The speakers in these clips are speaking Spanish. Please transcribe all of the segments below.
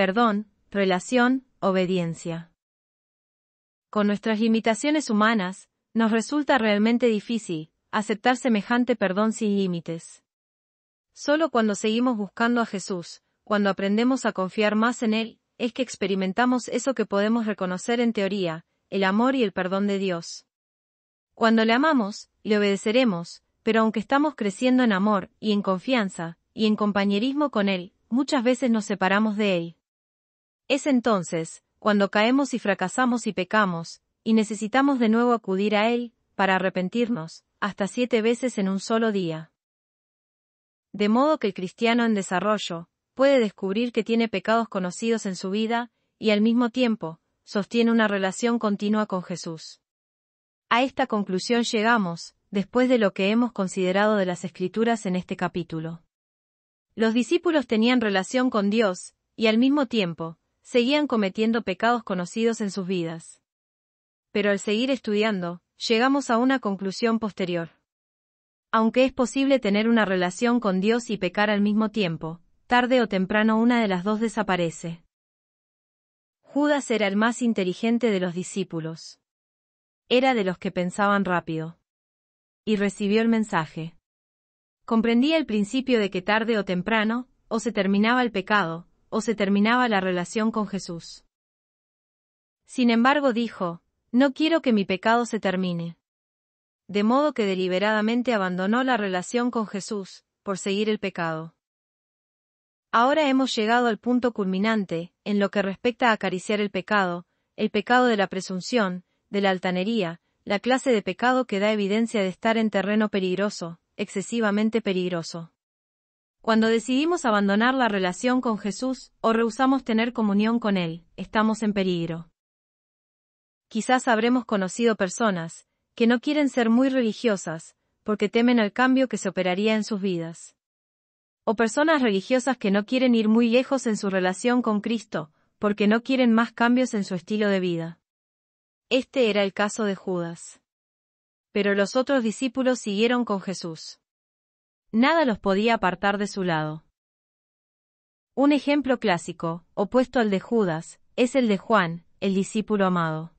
perdón, relación, obediencia. Con nuestras limitaciones humanas, nos resulta realmente difícil aceptar semejante perdón sin límites. Solo cuando seguimos buscando a Jesús, cuando aprendemos a confiar más en Él, es que experimentamos eso que podemos reconocer en teoría, el amor y el perdón de Dios. Cuando le amamos, le obedeceremos, pero aunque estamos creciendo en amor, y en confianza, y en compañerismo con Él, muchas veces nos separamos de Él. Es entonces, cuando caemos y fracasamos y pecamos, y necesitamos de nuevo acudir a Él, para arrepentirnos, hasta siete veces en un solo día. De modo que el cristiano en desarrollo, puede descubrir que tiene pecados conocidos en su vida, y al mismo tiempo, sostiene una relación continua con Jesús. A esta conclusión llegamos, después de lo que hemos considerado de las Escrituras en este capítulo. Los discípulos tenían relación con Dios, y al mismo tiempo, seguían cometiendo pecados conocidos en sus vidas. Pero al seguir estudiando, llegamos a una conclusión posterior. Aunque es posible tener una relación con Dios y pecar al mismo tiempo, tarde o temprano una de las dos desaparece. Judas era el más inteligente de los discípulos. Era de los que pensaban rápido. Y recibió el mensaje. Comprendía el principio de que tarde o temprano, o se terminaba el pecado, o se terminaba la relación con Jesús. Sin embargo dijo, no quiero que mi pecado se termine. De modo que deliberadamente abandonó la relación con Jesús, por seguir el pecado. Ahora hemos llegado al punto culminante, en lo que respecta a acariciar el pecado, el pecado de la presunción, de la altanería, la clase de pecado que da evidencia de estar en terreno peligroso, excesivamente peligroso. Cuando decidimos abandonar la relación con Jesús o rehusamos tener comunión con Él, estamos en peligro. Quizás habremos conocido personas que no quieren ser muy religiosas, porque temen el cambio que se operaría en sus vidas. O personas religiosas que no quieren ir muy lejos en su relación con Cristo, porque no quieren más cambios en su estilo de vida. Este era el caso de Judas. Pero los otros discípulos siguieron con Jesús. Nada los podía apartar de su lado. Un ejemplo clásico, opuesto al de Judas, es el de Juan, el discípulo amado.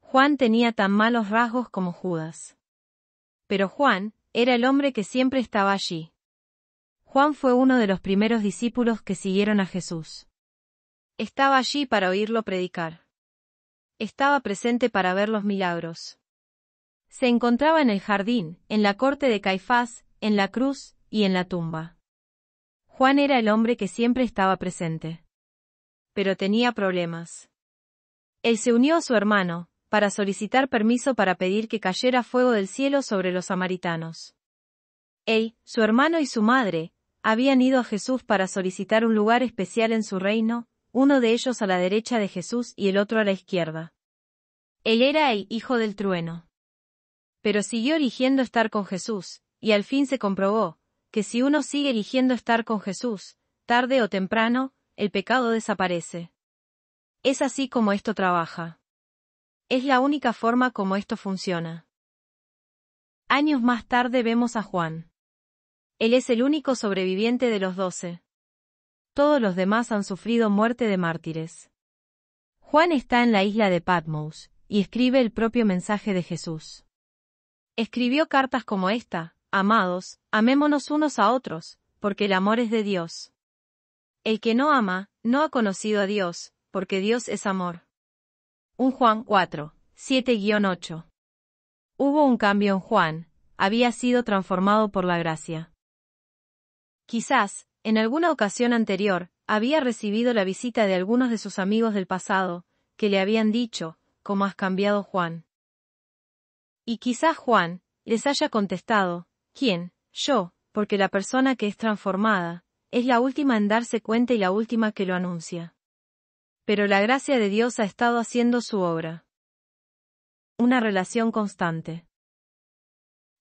Juan tenía tan malos rasgos como Judas. Pero Juan era el hombre que siempre estaba allí. Juan fue uno de los primeros discípulos que siguieron a Jesús. Estaba allí para oírlo predicar. Estaba presente para ver los milagros. Se encontraba en el jardín, en la corte de Caifás, en la cruz y en la tumba. Juan era el hombre que siempre estaba presente. Pero tenía problemas. Él se unió a su hermano, para solicitar permiso para pedir que cayera fuego del cielo sobre los samaritanos. Él, su hermano y su madre, habían ido a Jesús para solicitar un lugar especial en su reino, uno de ellos a la derecha de Jesús y el otro a la izquierda. Él era el hijo del trueno. Pero siguió eligiendo estar con Jesús, y al fin se comprobó, que si uno sigue eligiendo estar con Jesús, tarde o temprano, el pecado desaparece. Es así como esto trabaja. Es la única forma como esto funciona. Años más tarde vemos a Juan. Él es el único sobreviviente de los doce. Todos los demás han sufrido muerte de mártires. Juan está en la isla de Patmos, y escribe el propio mensaje de Jesús. Escribió cartas como esta, Amados, amémonos unos a otros, porque el amor es de Dios. El que no ama, no ha conocido a Dios, porque Dios es amor. 1 Juan 4, 7-8. Hubo un cambio en Juan, había sido transformado por la gracia. Quizás, en alguna ocasión anterior, había recibido la visita de algunos de sus amigos del pasado, que le habían dicho, ¿cómo has cambiado Juan? Y quizás Juan, les haya contestado, ¿Quién? Yo, porque la persona que es transformada, es la última en darse cuenta y la última que lo anuncia. Pero la gracia de Dios ha estado haciendo su obra. Una relación constante.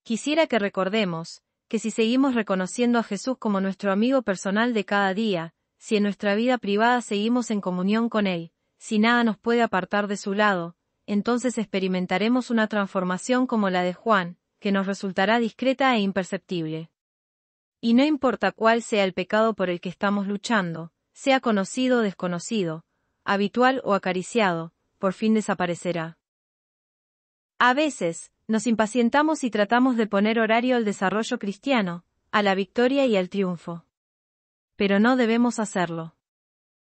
Quisiera que recordemos, que si seguimos reconociendo a Jesús como nuestro amigo personal de cada día, si en nuestra vida privada seguimos en comunión con Él, si nada nos puede apartar de su lado, entonces experimentaremos una transformación como la de Juan, que nos resultará discreta e imperceptible. Y no importa cuál sea el pecado por el que estamos luchando, sea conocido o desconocido, habitual o acariciado, por fin desaparecerá. A veces, nos impacientamos y tratamos de poner horario al desarrollo cristiano, a la victoria y al triunfo. Pero no debemos hacerlo.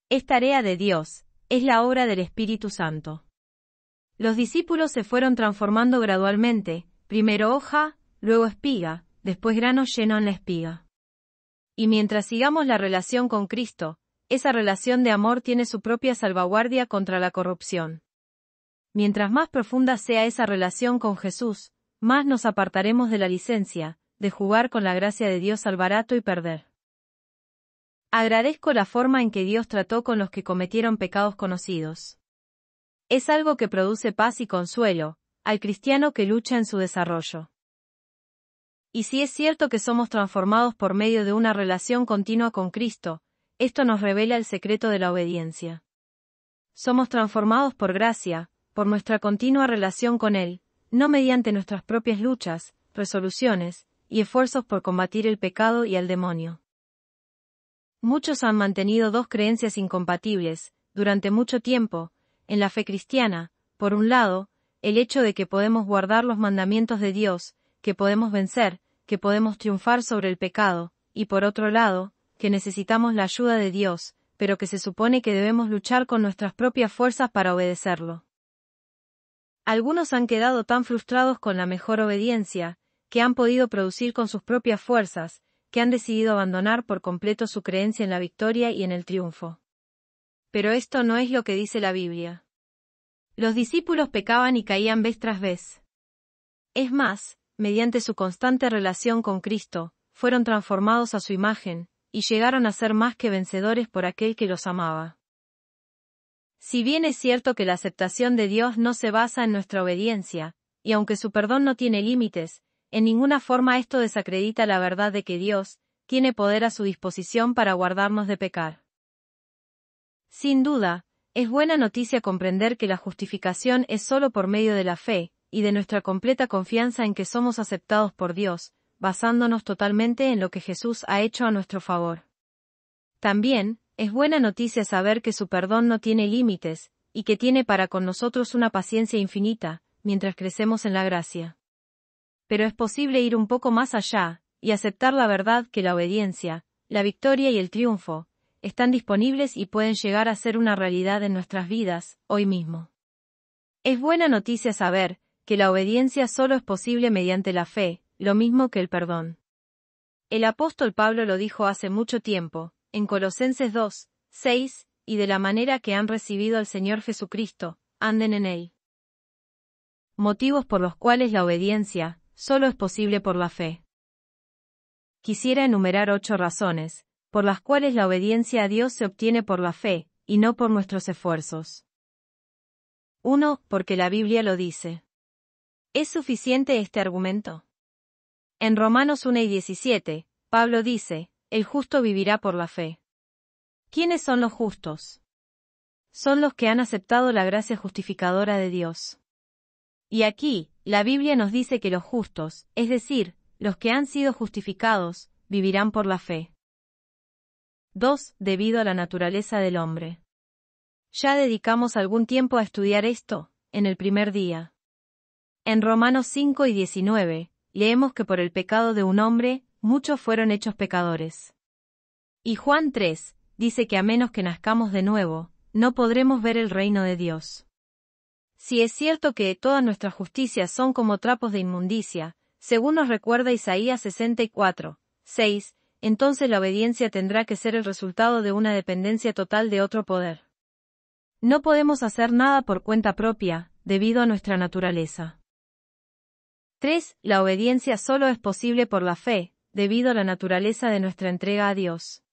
Es tarea de Dios, es la obra del Espíritu Santo. Los discípulos se fueron transformando gradualmente, Primero hoja, luego espiga, después grano lleno en la espiga. Y mientras sigamos la relación con Cristo, esa relación de amor tiene su propia salvaguardia contra la corrupción. Mientras más profunda sea esa relación con Jesús, más nos apartaremos de la licencia, de jugar con la gracia de Dios al barato y perder. Agradezco la forma en que Dios trató con los que cometieron pecados conocidos. Es algo que produce paz y consuelo, al cristiano que lucha en su desarrollo. Y si es cierto que somos transformados por medio de una relación continua con Cristo, esto nos revela el secreto de la obediencia. Somos transformados por gracia, por nuestra continua relación con Él, no mediante nuestras propias luchas, resoluciones, y esfuerzos por combatir el pecado y el demonio. Muchos han mantenido dos creencias incompatibles, durante mucho tiempo, en la fe cristiana, por un lado, el hecho de que podemos guardar los mandamientos de Dios, que podemos vencer, que podemos triunfar sobre el pecado, y por otro lado, que necesitamos la ayuda de Dios, pero que se supone que debemos luchar con nuestras propias fuerzas para obedecerlo. Algunos han quedado tan frustrados con la mejor obediencia, que han podido producir con sus propias fuerzas, que han decidido abandonar por completo su creencia en la victoria y en el triunfo. Pero esto no es lo que dice la Biblia. Los discípulos pecaban y caían vez tras vez. Es más, mediante su constante relación con Cristo, fueron transformados a su imagen, y llegaron a ser más que vencedores por aquel que los amaba. Si bien es cierto que la aceptación de Dios no se basa en nuestra obediencia, y aunque su perdón no tiene límites, en ninguna forma esto desacredita la verdad de que Dios tiene poder a su disposición para guardarnos de pecar. Sin duda, es buena noticia comprender que la justificación es sólo por medio de la fe, y de nuestra completa confianza en que somos aceptados por Dios, basándonos totalmente en lo que Jesús ha hecho a nuestro favor. También, es buena noticia saber que su perdón no tiene límites, y que tiene para con nosotros una paciencia infinita, mientras crecemos en la gracia. Pero es posible ir un poco más allá, y aceptar la verdad que la obediencia, la victoria y el triunfo, están disponibles y pueden llegar a ser una realidad en nuestras vidas, hoy mismo. Es buena noticia saber que la obediencia solo es posible mediante la fe, lo mismo que el perdón. El apóstol Pablo lo dijo hace mucho tiempo, en Colosenses 2, 6, y de la manera que han recibido al Señor Jesucristo, anden en él. Motivos por los cuales la obediencia solo es posible por la fe. Quisiera enumerar ocho razones, por las cuales la obediencia a Dios se obtiene por la fe, y no por nuestros esfuerzos. 1. Porque la Biblia lo dice. ¿Es suficiente este argumento? En Romanos 1 y 17, Pablo dice, el justo vivirá por la fe. ¿Quiénes son los justos? Son los que han aceptado la gracia justificadora de Dios. Y aquí, la Biblia nos dice que los justos, es decir, los que han sido justificados, vivirán por la fe. 2. Debido a la naturaleza del hombre. Ya dedicamos algún tiempo a estudiar esto, en el primer día. En Romanos 5 y 19, leemos que por el pecado de un hombre, muchos fueron hechos pecadores. Y Juan 3, dice que a menos que nazcamos de nuevo, no podremos ver el reino de Dios. Si es cierto que todas nuestras justicias son como trapos de inmundicia, según nos recuerda Isaías 64, 6, entonces la obediencia tendrá que ser el resultado de una dependencia total de otro poder. No podemos hacer nada por cuenta propia, debido a nuestra naturaleza. 3. La obediencia solo es posible por la fe, debido a la naturaleza de nuestra entrega a Dios.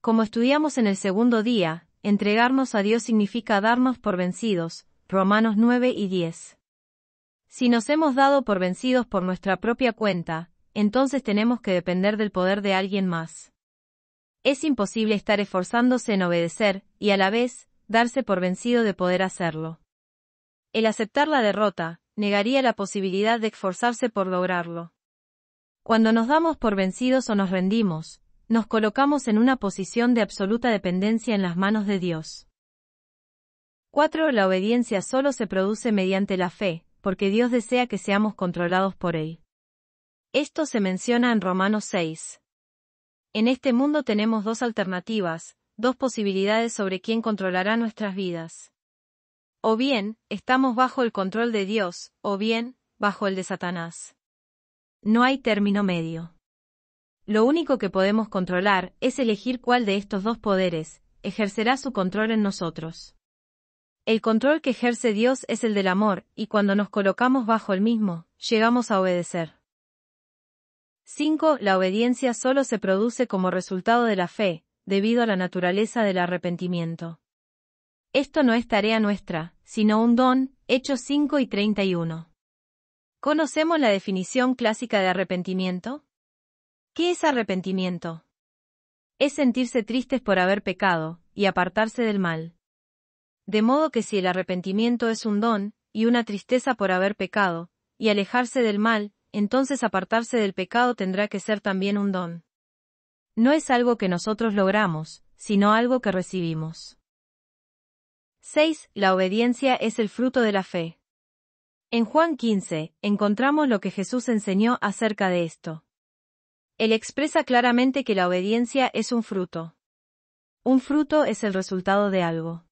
Como estudiamos en el segundo día, entregarnos a Dios significa darnos por vencidos, Romanos 9 y 10. Si nos hemos dado por vencidos por nuestra propia cuenta, entonces tenemos que depender del poder de alguien más. Es imposible estar esforzándose en obedecer, y a la vez, darse por vencido de poder hacerlo. El aceptar la derrota, negaría la posibilidad de esforzarse por lograrlo. Cuando nos damos por vencidos o nos rendimos, nos colocamos en una posición de absoluta dependencia en las manos de Dios. 4. La obediencia solo se produce mediante la fe, porque Dios desea que seamos controlados por Él. Esto se menciona en Romanos 6. En este mundo tenemos dos alternativas, dos posibilidades sobre quién controlará nuestras vidas. O bien, estamos bajo el control de Dios, o bien, bajo el de Satanás. No hay término medio. Lo único que podemos controlar es elegir cuál de estos dos poderes ejercerá su control en nosotros. El control que ejerce Dios es el del amor, y cuando nos colocamos bajo el mismo, llegamos a obedecer. 5. La obediencia solo se produce como resultado de la fe, debido a la naturaleza del arrepentimiento. Esto no es tarea nuestra, sino un don, Hechos 5 y 31. ¿Conocemos la definición clásica de arrepentimiento? ¿Qué es arrepentimiento? Es sentirse tristes por haber pecado, y apartarse del mal. De modo que si el arrepentimiento es un don, y una tristeza por haber pecado, y alejarse del mal, entonces apartarse del pecado tendrá que ser también un don. No es algo que nosotros logramos, sino algo que recibimos. 6. La obediencia es el fruto de la fe. En Juan 15, encontramos lo que Jesús enseñó acerca de esto. Él expresa claramente que la obediencia es un fruto. Un fruto es el resultado de algo.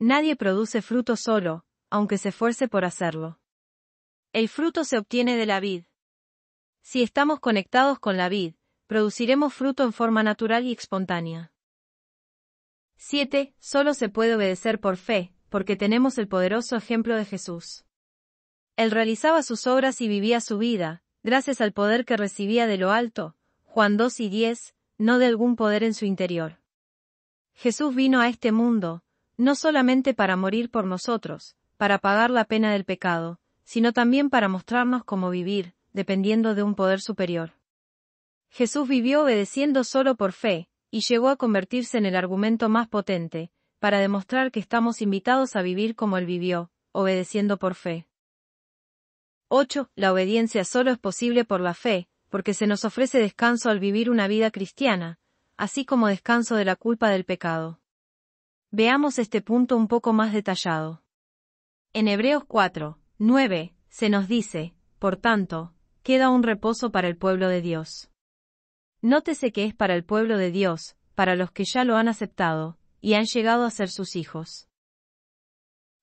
Nadie produce fruto solo, aunque se esfuerce por hacerlo. El fruto se obtiene de la vid. Si estamos conectados con la vid, produciremos fruto en forma natural y espontánea. 7. Solo se puede obedecer por fe, porque tenemos el poderoso ejemplo de Jesús. Él realizaba sus obras y vivía su vida, gracias al poder que recibía de lo alto, Juan 2 y 10, no de algún poder en su interior. Jesús vino a este mundo, no solamente para morir por nosotros, para pagar la pena del pecado, sino también para mostrarnos cómo vivir, dependiendo de un poder superior. Jesús vivió obedeciendo solo por fe, y llegó a convertirse en el argumento más potente, para demostrar que estamos invitados a vivir como él vivió, obedeciendo por fe. 8. La obediencia solo es posible por la fe, porque se nos ofrece descanso al vivir una vida cristiana, así como descanso de la culpa del pecado. Veamos este punto un poco más detallado. En Hebreos 4, 9. Se nos dice, por tanto, queda un reposo para el pueblo de Dios. Nótese que es para el pueblo de Dios, para los que ya lo han aceptado, y han llegado a ser sus hijos.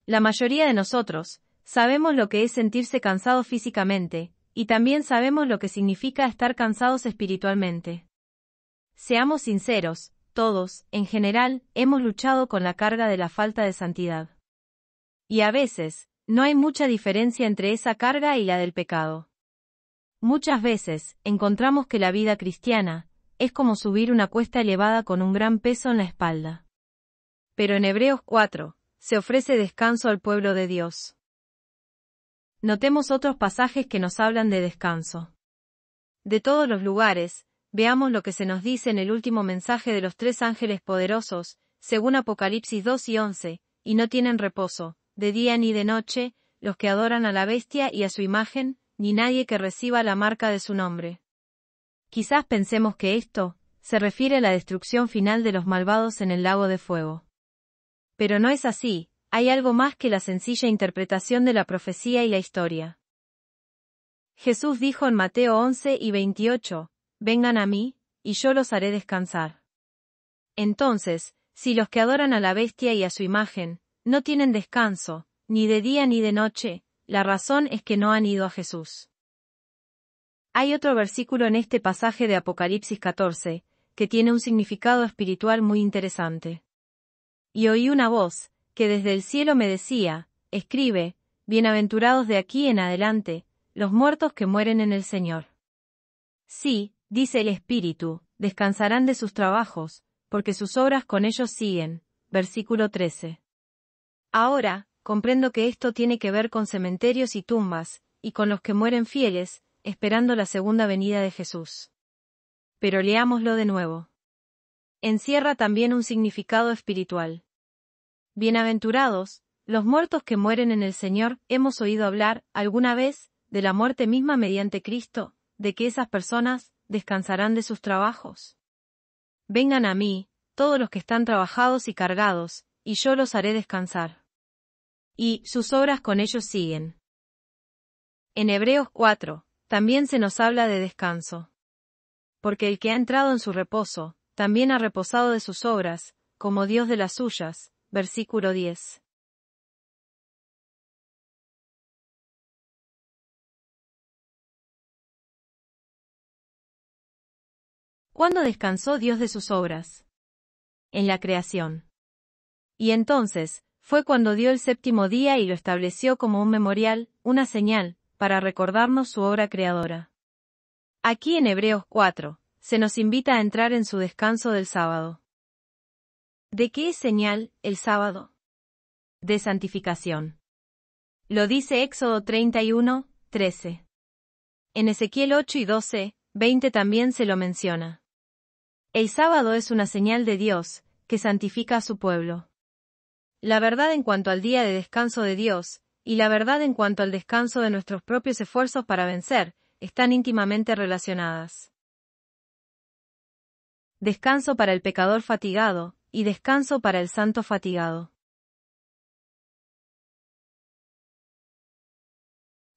La mayoría de nosotros, sabemos lo que es sentirse cansado físicamente, y también sabemos lo que significa estar cansados espiritualmente. Seamos sinceros, todos, en general, hemos luchado con la carga de la falta de santidad. Y a veces, no hay mucha diferencia entre esa carga y la del pecado. Muchas veces, encontramos que la vida cristiana, es como subir una cuesta elevada con un gran peso en la espalda. Pero en Hebreos 4, se ofrece descanso al pueblo de Dios. Notemos otros pasajes que nos hablan de descanso. De todos los lugares, veamos lo que se nos dice en el último mensaje de los tres ángeles poderosos, según Apocalipsis 2 y 11, y no tienen reposo, de día ni de noche, los que adoran a la bestia y a su imagen, ni nadie que reciba la marca de su nombre. Quizás pensemos que esto, se refiere a la destrucción final de los malvados en el lago de fuego. Pero no es así, hay algo más que la sencilla interpretación de la profecía y la historia. Jesús dijo en Mateo 11 y 28, Vengan a mí, y yo los haré descansar. Entonces, si los que adoran a la bestia y a su imagen, no tienen descanso, ni de día ni de noche, la razón es que no han ido a Jesús. Hay otro versículo en este pasaje de Apocalipsis 14, que tiene un significado espiritual muy interesante. Y oí una voz, que desde el cielo me decía, escribe, bienaventurados de aquí en adelante, los muertos que mueren en el Señor. Sí, dice el Espíritu, descansarán de sus trabajos, porque sus obras con ellos siguen. Versículo 13. Ahora, comprendo que esto tiene que ver con cementerios y tumbas, y con los que mueren fieles, esperando la segunda venida de Jesús. Pero leámoslo de nuevo. Encierra también un significado espiritual. Bienaventurados, los muertos que mueren en el Señor, hemos oído hablar, alguna vez, de la muerte misma mediante Cristo, de que esas personas, descansarán de sus trabajos. Vengan a mí, todos los que están trabajados y cargados, y yo los haré descansar y sus obras con ellos siguen. En Hebreos 4, también se nos habla de descanso. Porque el que ha entrado en su reposo, también ha reposado de sus obras, como Dios de las suyas, versículo 10. ¿Cuándo descansó Dios de sus obras? En la creación. Y entonces, fue cuando dio el séptimo día y lo estableció como un memorial, una señal, para recordarnos su obra creadora. Aquí en Hebreos 4, se nos invita a entrar en su descanso del sábado. ¿De qué es señal el sábado? De santificación. Lo dice Éxodo 31, 13. En Ezequiel 8 y 12, 20 también se lo menciona. El sábado es una señal de Dios, que santifica a su pueblo la verdad en cuanto al día de descanso de Dios, y la verdad en cuanto al descanso de nuestros propios esfuerzos para vencer, están íntimamente relacionadas. Descanso para el pecador fatigado, y descanso para el santo fatigado.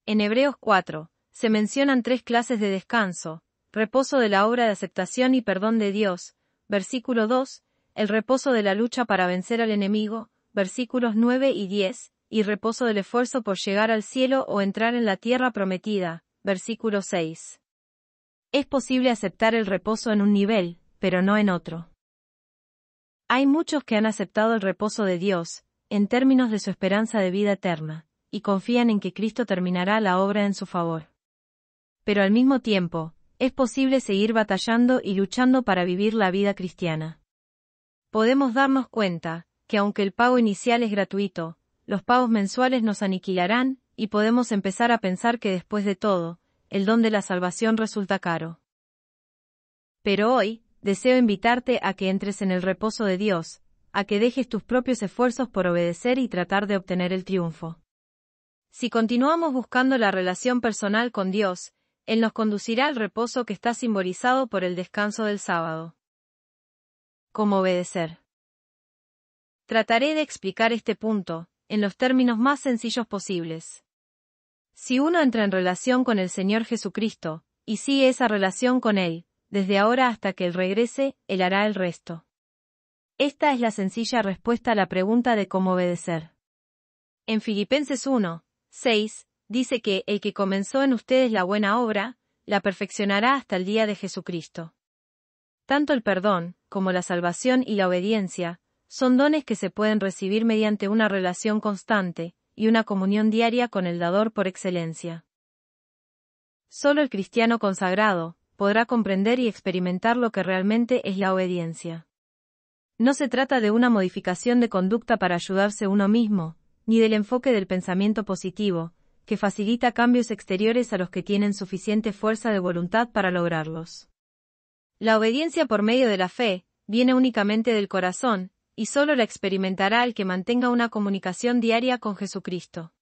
En Hebreos 4, se mencionan tres clases de descanso, reposo de la obra de aceptación y perdón de Dios, versículo 2, el reposo de la lucha para vencer al enemigo, versículos 9 y 10, y reposo del esfuerzo por llegar al cielo o entrar en la tierra prometida, versículo 6. Es posible aceptar el reposo en un nivel, pero no en otro. Hay muchos que han aceptado el reposo de Dios, en términos de su esperanza de vida eterna, y confían en que Cristo terminará la obra en su favor. Pero al mismo tiempo, es posible seguir batallando y luchando para vivir la vida cristiana. Podemos darnos cuenta, que aunque el pago inicial es gratuito, los pagos mensuales nos aniquilarán, y podemos empezar a pensar que después de todo, el don de la salvación resulta caro. Pero hoy, deseo invitarte a que entres en el reposo de Dios, a que dejes tus propios esfuerzos por obedecer y tratar de obtener el triunfo. Si continuamos buscando la relación personal con Dios, Él nos conducirá al reposo que está simbolizado por el descanso del sábado. ¿Cómo obedecer? Trataré de explicar este punto, en los términos más sencillos posibles. Si uno entra en relación con el Señor Jesucristo, y sigue esa relación con Él, desde ahora hasta que Él regrese, Él hará el resto. Esta es la sencilla respuesta a la pregunta de cómo obedecer. En Filipenses 1, 6, dice que el que comenzó en ustedes la buena obra, la perfeccionará hasta el día de Jesucristo. Tanto el perdón, como la salvación y la obediencia, son dones que se pueden recibir mediante una relación constante y una comunión diaria con el dador por excelencia. Solo el cristiano consagrado podrá comprender y experimentar lo que realmente es la obediencia. No se trata de una modificación de conducta para ayudarse uno mismo, ni del enfoque del pensamiento positivo, que facilita cambios exteriores a los que tienen suficiente fuerza de voluntad para lograrlos. La obediencia por medio de la fe viene únicamente del corazón, y solo la experimentará el que mantenga una comunicación diaria con Jesucristo.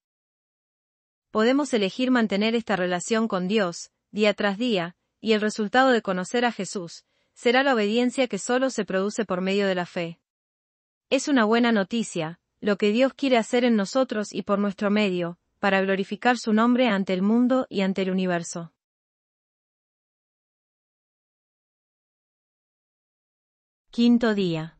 Podemos elegir mantener esta relación con Dios, día tras día, y el resultado de conocer a Jesús, será la obediencia que solo se produce por medio de la fe. Es una buena noticia, lo que Dios quiere hacer en nosotros y por nuestro medio, para glorificar su nombre ante el mundo y ante el universo. Quinto día.